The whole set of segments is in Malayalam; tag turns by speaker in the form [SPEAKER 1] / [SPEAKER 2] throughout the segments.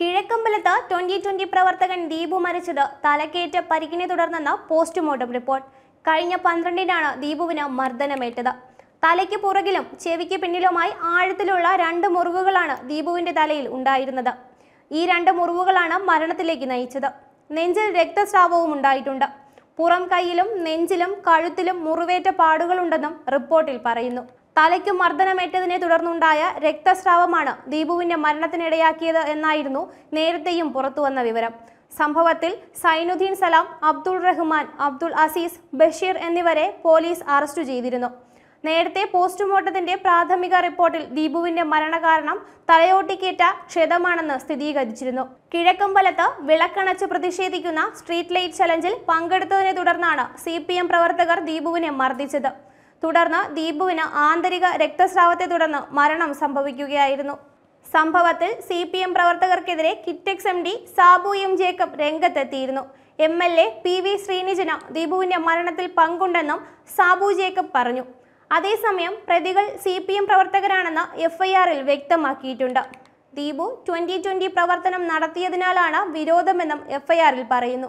[SPEAKER 1] കിഴക്കമ്പലത്ത് ട്വന്റി ട്വന്റി പ്രവർത്തകൻ ദീപു മരിച്ചത് തലക്കേറ്റ പരിക്കിനെ തുടർന്നെന്ന് പോസ്റ്റ്മോർട്ടം റിപ്പോർട്ട് കഴിഞ്ഞ പന്ത്രണ്ടിനാണ് ദീപുവിന് മർദ്ദനമേറ്റത് തലയ്ക്ക് പുറകിലും ചെവിക്ക് പിന്നിലുമായി ആഴത്തിലുള്ള രണ്ട് മുറിവുകളാണ് ദീപുവിന്റെ തലയിൽ ഉണ്ടായിരുന്നത് ഈ രണ്ട് മുറിവുകളാണ് മരണത്തിലേക്ക് നയിച്ചത് നെഞ്ചിൽ രക്തസ്രാവവും ഉണ്ടായിട്ടുണ്ട് പുറം കൈയിലും നെഞ്ചിലും കഴുത്തിലും മുറിവേറ്റ പാടുകളുണ്ടെന്നും റിപ്പോർട്ടിൽ പറയുന്നു തലയ്ക്ക് മർദ്ദനമേറ്റതിനെ തുടർന്നുണ്ടായ രക്തസ്രാവമാണ് ദീപുവിന്റെ മരണത്തിനിടയാക്കിയത് എന്നായിരുന്നു നേരത്തെയും പുറത്തുവന്ന വിവരം സംഭവത്തിൽ സൈനുദ്ദീൻ സലാം അബ്ദുൾ റഹ്മാൻ അബ്ദുൾ അസീസ് ബഷീർ എന്നിവരെ പോലീസ് അറസ്റ്റ് ചെയ്തിരുന്നു നേരത്തെ പോസ്റ്റ്മോർട്ടത്തിന്റെ പ്രാഥമിക റിപ്പോർട്ടിൽ ദീപുവിന്റെ മരണകാരണം തലയോട്ടിക്കേറ്റ ക്ഷതമാണെന്ന് സ്ഥിരീകരിച്ചിരുന്നു കിഴക്കമ്പലത്ത് വിളക്കണച്ച് പ്രതിഷേധിക്കുന്ന സ്ട്രീറ്റ് ലൈറ്റ് ചലഞ്ചിൽ പങ്കെടുത്തതിനെ തുടർന്നാണ് സി പ്രവർത്തകർ ദീപുവിനെ മർദ്ദിച്ചത് തുടർന്ന് ദീപുവിന് ആന്തരിക രക്തസ്രാവത്തെ തുടർന്ന് മരണം സംഭവിക്കുകയായിരുന്നു സംഭവത്തിൽ സി പി എം പ്രവർത്തകർക്കെതിരെ Kitex M D Sabu M Jacob രംഗത്തെത്തിയിരുന്നു M L A P V Srinijan ദീപുവിന്റെ മരണത്തിൽ പങ്കുണ്ടെന്നും സാബു ജേക്കബ് പറഞ്ഞു അതേസമയം പ്രതികൾ സി പി എം പ്രവർത്തകരാണെന്ന് എഫ്ഐആറിൽ വ്യക്തമാക്കിയിട്ടുണ്ട് ദീപു ട്വന്റി ട്വന്റി പ്രവർത്തനം നടത്തിയതിനാലാണ് വിരോധമെന്നും എഫ്ഐആറിൽ പറയുന്നു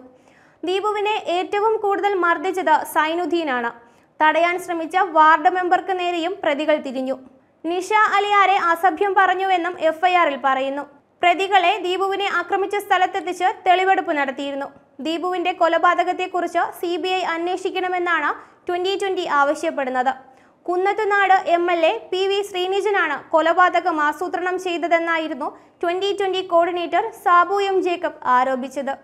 [SPEAKER 1] ദീപുവിനെ ഏറ്റവും കൂടുതൽ മർദ്ദിച്ചത് സൈനുദ്ദീനാണ് തടയാൻ ശ്രമിച്ച വാർഡ് മെമ്പർക്ക് നേരെയും പ്രതികൾ തിരിഞ്ഞു നിഷ അലിയാരെ അസഭ്യം പറഞ്ഞുവെന്നും എഫ്ഐആറിൽ പറയുന്നു പ്രതികളെ ദീപുവിനെ ആക്രമിച്ച സ്ഥലത്തെത്തിച്ച് തെളിവെടുപ്പ് നടത്തിയിരുന്നു ദീപുവിന്റെ കൊലപാതകത്തെക്കുറിച്ച് സി ബി ഐ അന്വേഷിക്കണമെന്നാണ് ട്വന്റി ട്വന്റി ആവശ്യപ്പെടുന്നത് Kunnathunad M L A P V ശ്രീനിജനാണ് കൊലപാതകം ആസൂത്രണം ചെയ്തതെന്നായിരുന്നു twenty twenty coordinator Sabu M Jacob ആരോപിച്ചത്